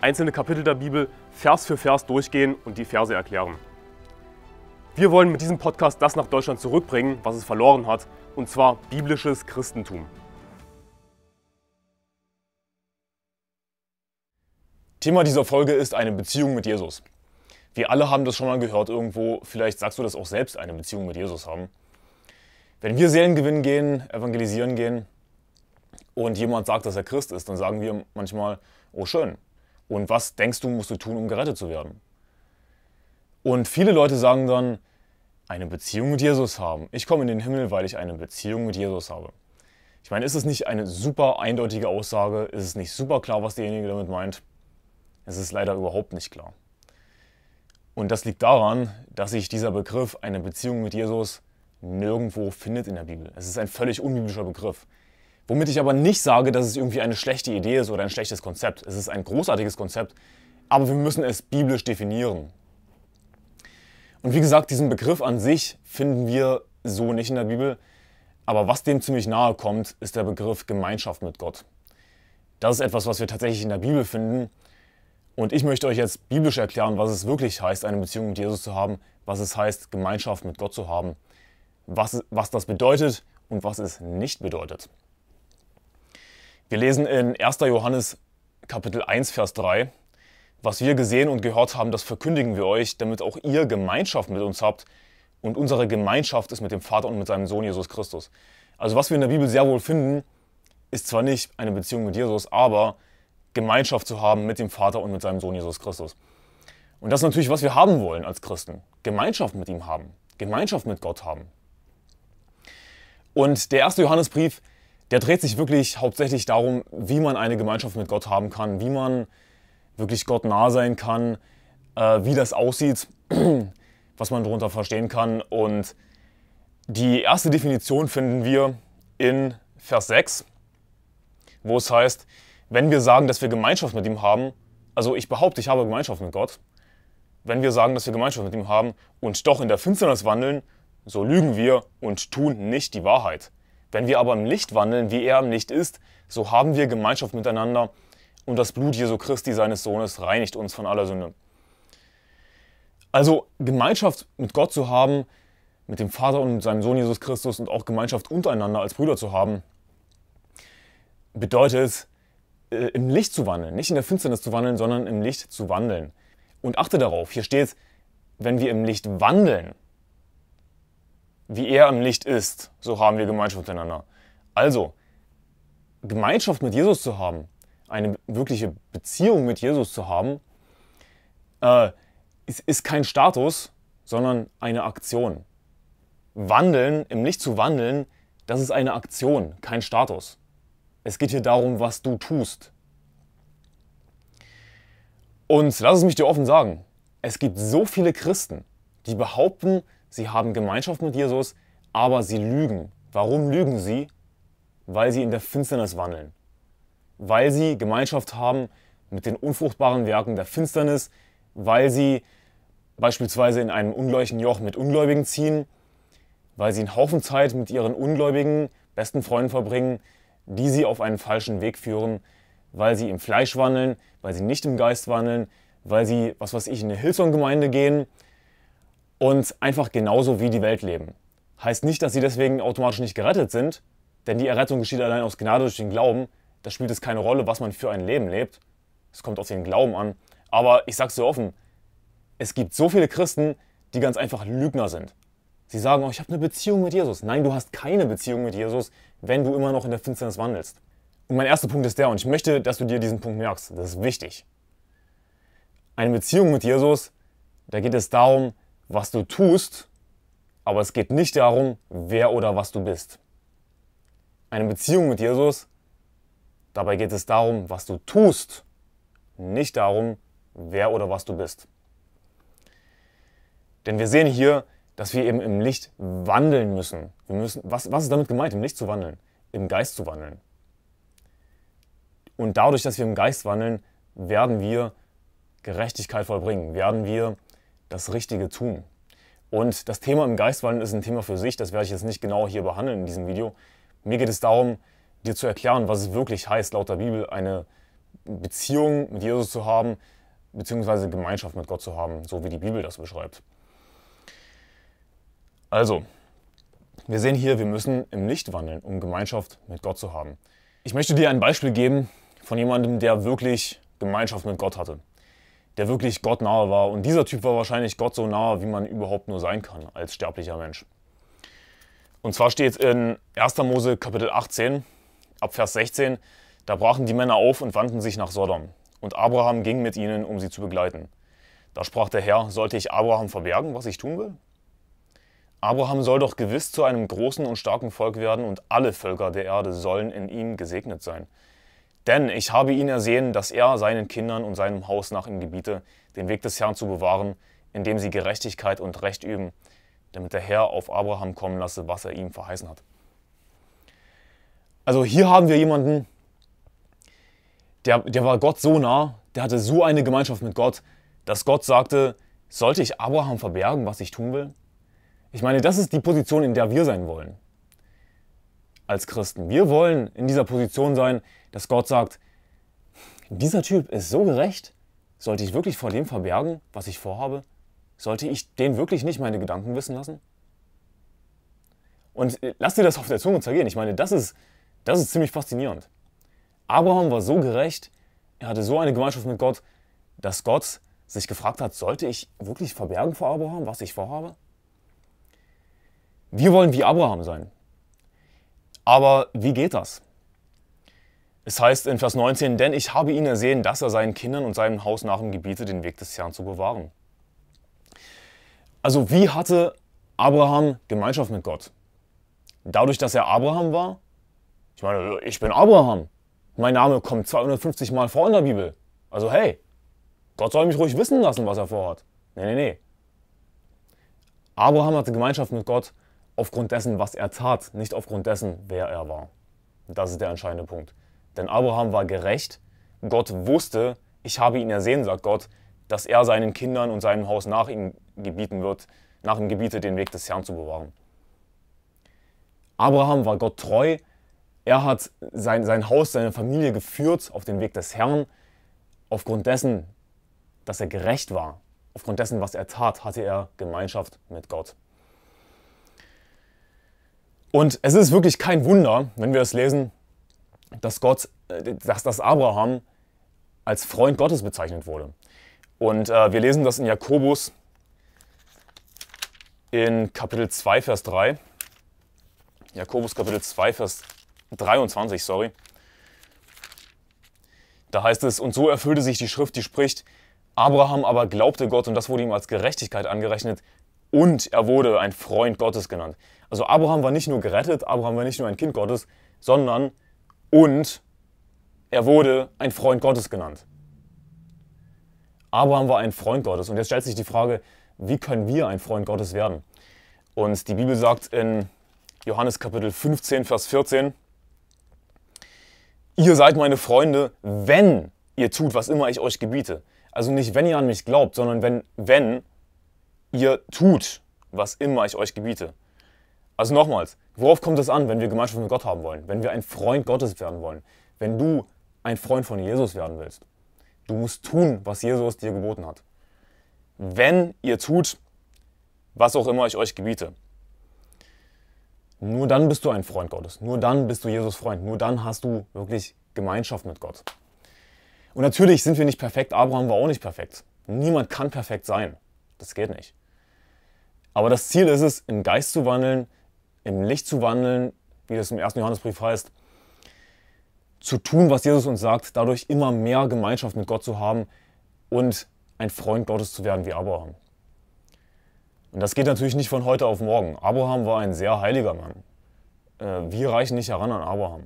einzelne Kapitel der Bibel Vers für Vers durchgehen und die Verse erklären. Wir wollen mit diesem Podcast das nach Deutschland zurückbringen, was es verloren hat, und zwar biblisches Christentum. Thema dieser Folge ist eine Beziehung mit Jesus. Wir alle haben das schon mal gehört irgendwo, vielleicht sagst du das auch selbst, eine Beziehung mit Jesus haben. Wenn wir Seelengewinn gehen, evangelisieren gehen und jemand sagt, dass er Christ ist, dann sagen wir manchmal, oh schön, und was denkst du, musst du tun, um gerettet zu werden? Und viele Leute sagen dann, eine Beziehung mit Jesus haben. Ich komme in den Himmel, weil ich eine Beziehung mit Jesus habe. Ich meine, ist es nicht eine super eindeutige Aussage? Ist es nicht super klar, was derjenige damit meint? Es ist leider überhaupt nicht klar. Und das liegt daran, dass sich dieser Begriff, eine Beziehung mit Jesus, nirgendwo findet in der Bibel. Es ist ein völlig unbiblischer Begriff. Womit ich aber nicht sage, dass es irgendwie eine schlechte Idee ist oder ein schlechtes Konzept. Es ist ein großartiges Konzept, aber wir müssen es biblisch definieren. Und wie gesagt, diesen Begriff an sich finden wir so nicht in der Bibel. Aber was dem ziemlich nahe kommt, ist der Begriff Gemeinschaft mit Gott. Das ist etwas, was wir tatsächlich in der Bibel finden. Und ich möchte euch jetzt biblisch erklären, was es wirklich heißt, eine Beziehung mit Jesus zu haben, was es heißt, Gemeinschaft mit Gott zu haben, was, was das bedeutet und was es nicht bedeutet. Wir lesen in 1. Johannes Kapitel 1, Vers 3, was wir gesehen und gehört haben, das verkündigen wir euch, damit auch ihr Gemeinschaft mit uns habt. Und unsere Gemeinschaft ist mit dem Vater und mit seinem Sohn Jesus Christus. Also was wir in der Bibel sehr wohl finden, ist zwar nicht eine Beziehung mit Jesus, aber Gemeinschaft zu haben mit dem Vater und mit seinem Sohn Jesus Christus. Und das ist natürlich, was wir haben wollen als Christen. Gemeinschaft mit ihm haben, Gemeinschaft mit Gott haben. Und der erste Johannesbrief der dreht sich wirklich hauptsächlich darum, wie man eine Gemeinschaft mit Gott haben kann, wie man wirklich Gott nah sein kann, äh, wie das aussieht, was man darunter verstehen kann. Und die erste Definition finden wir in Vers 6, wo es heißt, wenn wir sagen, dass wir Gemeinschaft mit ihm haben, also ich behaupte, ich habe Gemeinschaft mit Gott, wenn wir sagen, dass wir Gemeinschaft mit ihm haben und doch in der Finsternis wandeln, so lügen wir und tun nicht die Wahrheit. Wenn wir aber im Licht wandeln, wie er im Licht ist, so haben wir Gemeinschaft miteinander und das Blut Jesu Christi, seines Sohnes, reinigt uns von aller Sünde. Also Gemeinschaft mit Gott zu haben, mit dem Vater und seinem Sohn Jesus Christus und auch Gemeinschaft untereinander als Brüder zu haben, bedeutet äh, im Licht zu wandeln, nicht in der Finsternis zu wandeln, sondern im Licht zu wandeln. Und achte darauf, hier steht, wenn wir im Licht wandeln, wie er im Licht ist, so haben wir Gemeinschaft miteinander. Also, Gemeinschaft mit Jesus zu haben, eine wirkliche Beziehung mit Jesus zu haben, äh, ist, ist kein Status, sondern eine Aktion. Wandeln, im Licht zu wandeln, das ist eine Aktion, kein Status. Es geht hier darum, was du tust. Und lass es mich dir offen sagen, es gibt so viele Christen, die behaupten, sie haben Gemeinschaft mit Jesus, aber sie lügen. Warum lügen sie? Weil sie in der Finsternis wandeln. Weil sie Gemeinschaft haben mit den unfruchtbaren Werken der Finsternis, weil sie beispielsweise in einem ungleichen Joch mit Ungläubigen ziehen, weil sie einen Haufen Zeit mit ihren ungläubigen besten Freunden verbringen, die sie auf einen falschen Weg führen, weil sie im Fleisch wandeln, weil sie nicht im Geist wandeln, weil sie, was weiß ich, in eine Hillsong-Gemeinde gehen, und einfach genauso wie die Welt leben. Heißt nicht, dass sie deswegen automatisch nicht gerettet sind, denn die Errettung geschieht allein aus Gnade durch den Glauben. Da spielt es keine Rolle, was man für ein Leben lebt. Es kommt auf den Glauben an. Aber ich sag's dir offen, es gibt so viele Christen, die ganz einfach Lügner sind. Sie sagen, oh, ich habe eine Beziehung mit Jesus. Nein, du hast keine Beziehung mit Jesus, wenn du immer noch in der Finsternis wandelst. Und mein erster Punkt ist der, und ich möchte, dass du dir diesen Punkt merkst, das ist wichtig. Eine Beziehung mit Jesus, da geht es darum, was du tust, aber es geht nicht darum, wer oder was du bist. Eine Beziehung mit Jesus, dabei geht es darum, was du tust, nicht darum, wer oder was du bist. Denn wir sehen hier, dass wir eben im Licht wandeln müssen. Wir müssen was, was ist damit gemeint, im Licht zu wandeln? Im Geist zu wandeln. Und dadurch, dass wir im Geist wandeln, werden wir Gerechtigkeit vollbringen, werden wir das Richtige tun. Und das Thema im Geist ist ein Thema für sich, das werde ich jetzt nicht genau hier behandeln in diesem Video. Mir geht es darum, dir zu erklären, was es wirklich heißt, laut der Bibel eine Beziehung mit Jesus zu haben, beziehungsweise Gemeinschaft mit Gott zu haben, so wie die Bibel das beschreibt. Also, wir sehen hier, wir müssen im Licht wandeln, um Gemeinschaft mit Gott zu haben. Ich möchte dir ein Beispiel geben von jemandem, der wirklich Gemeinschaft mit Gott hatte der wirklich Gott nahe war. Und dieser Typ war wahrscheinlich Gott so nahe, wie man überhaupt nur sein kann als sterblicher Mensch. Und zwar steht in 1. Mose Kapitel 18, ab Vers 16, da brachen die Männer auf und wandten sich nach Sodom. Und Abraham ging mit ihnen, um sie zu begleiten. Da sprach der Herr, sollte ich Abraham verbergen, was ich tun will? Abraham soll doch gewiss zu einem großen und starken Volk werden und alle Völker der Erde sollen in ihm gesegnet sein. Denn ich habe ihn ersehen, dass er seinen Kindern und seinem Haus nach ihm gebiete, den Weg des Herrn zu bewahren, indem sie Gerechtigkeit und Recht üben, damit der Herr auf Abraham kommen lasse, was er ihm verheißen hat. Also hier haben wir jemanden, der, der war Gott so nah, der hatte so eine Gemeinschaft mit Gott, dass Gott sagte, sollte ich Abraham verbergen, was ich tun will? Ich meine, das ist die Position, in der wir sein wollen. Als Christen. Wir wollen in dieser Position sein, dass Gott sagt, dieser Typ ist so gerecht, sollte ich wirklich vor dem verbergen, was ich vorhabe? Sollte ich den wirklich nicht meine Gedanken wissen lassen? Und äh, lass dir das auf der Zunge zergehen. Ich meine, das ist, das ist ziemlich faszinierend. Abraham war so gerecht, er hatte so eine Gemeinschaft mit Gott, dass Gott sich gefragt hat, sollte ich wirklich verbergen vor Abraham, was ich vorhabe? Wir wollen wie Abraham sein. Aber wie geht das? Es heißt in Vers 19, denn ich habe ihn ersehen, dass er seinen Kindern und seinem Haus nach ihm Gebiete den Weg des Herrn zu bewahren. Also wie hatte Abraham Gemeinschaft mit Gott? Dadurch, dass er Abraham war? Ich meine, ich bin Abraham. Mein Name kommt 250 Mal vor in der Bibel. Also hey, Gott soll mich ruhig wissen lassen, was er vorhat. Nee, nee, nee. Abraham hatte Gemeinschaft mit Gott aufgrund dessen, was er tat, nicht aufgrund dessen, wer er war. Das ist der entscheidende Punkt. Denn Abraham war gerecht. Gott wusste, ich habe ihn ersehen, sagt Gott, dass er seinen Kindern und seinem Haus nach ihm gebieten wird, nach ihm gebietet, den Weg des Herrn zu bewahren. Abraham war Gott treu. Er hat sein, sein Haus, seine Familie geführt auf den Weg des Herrn. Aufgrund dessen, dass er gerecht war, aufgrund dessen, was er tat, hatte er Gemeinschaft mit Gott. Und es ist wirklich kein Wunder, wenn wir es lesen, dass, Gott, äh, dass, dass Abraham als Freund Gottes bezeichnet wurde. Und äh, wir lesen das in Jakobus in Kapitel 2, Vers 3. Jakobus Kapitel 2, Vers 23, sorry. Da heißt es, und so erfüllte sich die Schrift, die spricht, Abraham aber glaubte Gott und das wurde ihm als Gerechtigkeit angerechnet und er wurde ein Freund Gottes genannt. Also Abraham war nicht nur gerettet, Abraham war nicht nur ein Kind Gottes, sondern und er wurde ein Freund Gottes genannt. Abraham war ein Freund Gottes. Und jetzt stellt sich die Frage, wie können wir ein Freund Gottes werden? Und die Bibel sagt in Johannes Kapitel 15, Vers 14, ihr seid meine Freunde, wenn ihr tut, was immer ich euch gebiete. Also nicht, wenn ihr an mich glaubt, sondern wenn, wenn ihr tut, was immer ich euch gebiete. Also nochmals, worauf kommt es an, wenn wir Gemeinschaft mit Gott haben wollen? Wenn wir ein Freund Gottes werden wollen? Wenn du ein Freund von Jesus werden willst? Du musst tun, was Jesus dir geboten hat. Wenn ihr tut, was auch immer ich euch gebiete. Nur dann bist du ein Freund Gottes. Nur dann bist du Jesus Freund. Nur dann hast du wirklich Gemeinschaft mit Gott. Und natürlich sind wir nicht perfekt. Abraham war auch nicht perfekt. Niemand kann perfekt sein. Das geht nicht. Aber das Ziel ist es, in Geist zu wandeln, in Licht zu wandeln, wie das im ersten Johannesbrief heißt, zu tun, was Jesus uns sagt, dadurch immer mehr Gemeinschaft mit Gott zu haben und ein Freund Gottes zu werden wie Abraham. Und das geht natürlich nicht von heute auf morgen. Abraham war ein sehr heiliger Mann. Äh, wir reichen nicht heran an Abraham.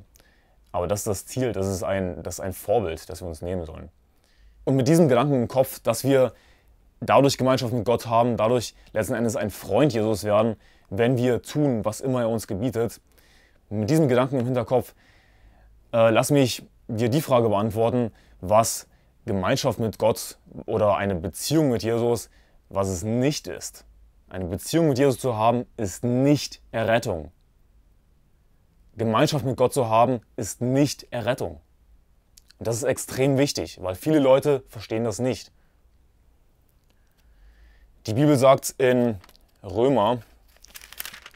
Aber das ist das Ziel, das ist ein, das ist ein Vorbild, das wir uns nehmen sollen. Und mit diesem Gedanken im Kopf, dass wir dadurch Gemeinschaft mit Gott haben, dadurch letzten Endes ein Freund Jesus werden, wenn wir tun, was immer er uns gebietet. Mit diesem Gedanken im Hinterkopf äh, lass mich dir die Frage beantworten, was Gemeinschaft mit Gott oder eine Beziehung mit Jesus, was es nicht ist. Eine Beziehung mit Jesus zu haben, ist nicht Errettung. Gemeinschaft mit Gott zu haben, ist nicht Errettung. Und das ist extrem wichtig, weil viele Leute verstehen das nicht. Die Bibel sagt in Römer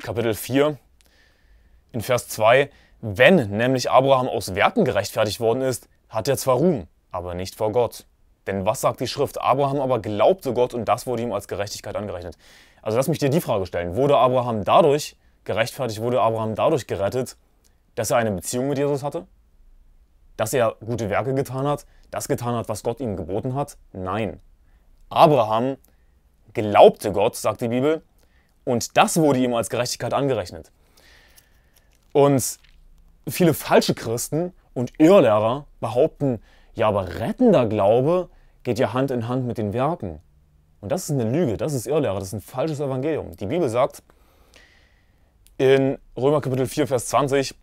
Kapitel 4 in Vers 2, wenn nämlich Abraham aus Werken gerechtfertigt worden ist, hat er zwar Ruhm, aber nicht vor Gott. Denn was sagt die Schrift? Abraham aber glaubte Gott und das wurde ihm als Gerechtigkeit angerechnet. Also lass mich dir die Frage stellen. Wurde Abraham dadurch gerechtfertigt, wurde Abraham dadurch gerettet, dass er eine Beziehung mit Jesus hatte? Dass er gute Werke getan hat? Das getan hat, was Gott ihm geboten hat? Nein. Abraham glaubte Gott, sagt die Bibel, und das wurde mhm. ihm als Gerechtigkeit angerechnet. Und viele falsche Christen und Irrlehrer behaupten, ja, aber rettender Glaube geht ja Hand in Hand mit den Werken. Und das ist eine Lüge, das ist Irrlehrer, das ist ein falsches Evangelium. Die Bibel sagt in Römer Kapitel 4, Vers 20,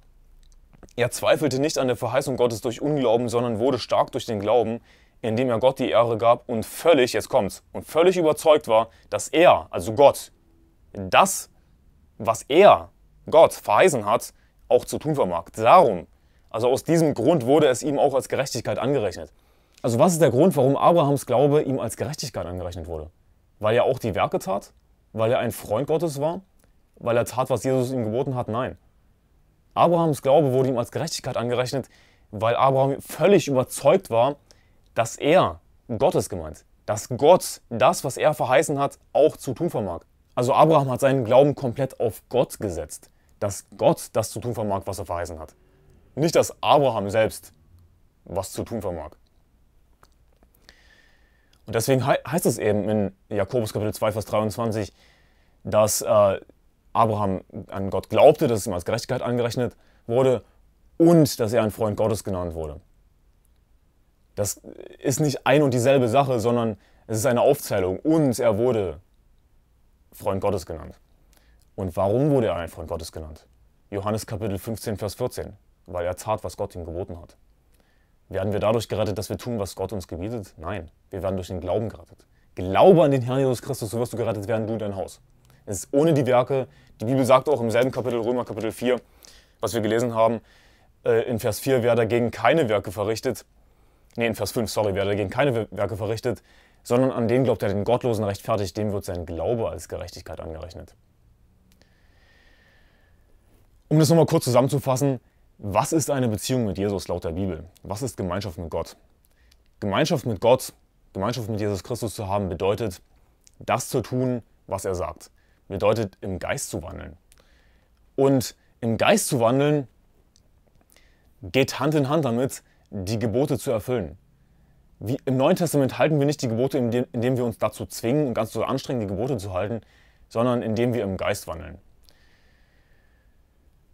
er zweifelte nicht an der Verheißung Gottes durch Unglauben, sondern wurde stark durch den Glauben, indem er Gott die Ehre gab und völlig, jetzt kommt's, und völlig überzeugt war, dass er, also Gott, das, was er, Gott, verheißen hat, auch zu tun vermag. Darum, also aus diesem Grund wurde es ihm auch als Gerechtigkeit angerechnet. Also was ist der Grund, warum Abrahams Glaube ihm als Gerechtigkeit angerechnet wurde? Weil er auch die Werke tat? Weil er ein Freund Gottes war? Weil er tat, was Jesus ihm geboten hat? Nein. Abrahams Glaube wurde ihm als Gerechtigkeit angerechnet, weil Abraham völlig überzeugt war, dass er Gottes gemeint, dass Gott das, was er verheißen hat, auch zu tun vermag. Also Abraham hat seinen Glauben komplett auf Gott gesetzt, dass Gott das zu tun vermag, was er verheißen hat. Nicht, dass Abraham selbst was zu tun vermag. Und deswegen heißt es eben in Jakobus Kapitel 2, Vers 23, dass äh, Abraham an Gott glaubte, dass es ihm als Gerechtigkeit angerechnet wurde und dass er ein Freund Gottes genannt wurde. Das ist nicht ein und dieselbe Sache, sondern es ist eine Aufzählung und er wurde Freund Gottes genannt. Und warum wurde er ein Freund Gottes genannt? Johannes Kapitel 15, Vers 14, weil er tat, was Gott ihm geboten hat. Werden wir dadurch gerettet, dass wir tun, was Gott uns gebietet? Nein, wir werden durch den Glauben gerettet. Glaube an den Herrn Jesus Christus, so wirst du gerettet werden, du und dein Haus. Es ist ohne die Werke, die Bibel sagt auch im selben Kapitel, Römer Kapitel 4, was wir gelesen haben, äh, in Vers 4, wer dagegen keine Werke verrichtet, nee, in Vers 5, sorry, wer dagegen keine Werke verrichtet, sondern an den glaubt er den Gottlosen rechtfertigt, dem wird sein Glaube als Gerechtigkeit angerechnet. Um das nochmal kurz zusammenzufassen, was ist eine Beziehung mit Jesus laut der Bibel? Was ist Gemeinschaft mit Gott? Gemeinschaft mit Gott, Gemeinschaft mit Jesus Christus zu haben, bedeutet, das zu tun, was er sagt. Bedeutet, im Geist zu wandeln. Und im Geist zu wandeln geht Hand in Hand damit, die Gebote zu erfüllen wie, im Neuen Testament halten wir nicht die Gebote, indem, indem wir uns dazu zwingen und ganz so anstrengen, die Gebote zu halten, sondern indem wir im Geist wandeln.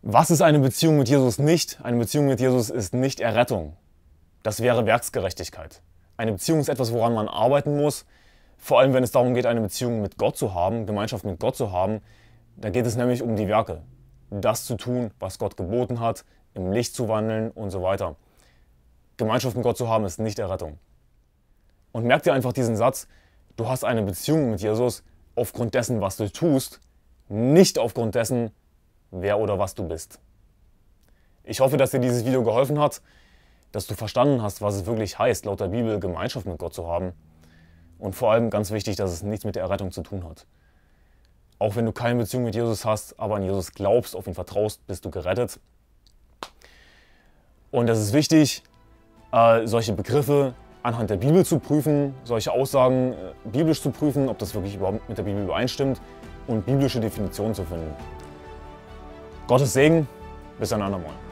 Was ist eine Beziehung mit Jesus nicht? Eine Beziehung mit Jesus ist nicht Errettung. Das wäre Werksgerechtigkeit. Eine Beziehung ist etwas, woran man arbeiten muss. Vor allem, wenn es darum geht, eine Beziehung mit Gott zu haben, Gemeinschaft mit Gott zu haben, da geht es nämlich um die Werke. Das zu tun, was Gott geboten hat, im Licht zu wandeln und so weiter. Gemeinschaft mit Gott zu haben, ist nicht Errettung. Und merk dir einfach diesen Satz, du hast eine Beziehung mit Jesus aufgrund dessen, was du tust, nicht aufgrund dessen, wer oder was du bist. Ich hoffe, dass dir dieses Video geholfen hat, dass du verstanden hast, was es wirklich heißt, laut der Bibel Gemeinschaft mit Gott zu haben. Und vor allem ganz wichtig, dass es nichts mit der Errettung zu tun hat. Auch wenn du keine Beziehung mit Jesus hast, aber an Jesus glaubst, auf ihn vertraust, bist du gerettet. Und das ist wichtig, äh, solche Begriffe anhand der Bibel zu prüfen, solche Aussagen äh, biblisch zu prüfen, ob das wirklich überhaupt mit der Bibel übereinstimmt und biblische Definitionen zu finden. Gottes Segen, bis ein andermal.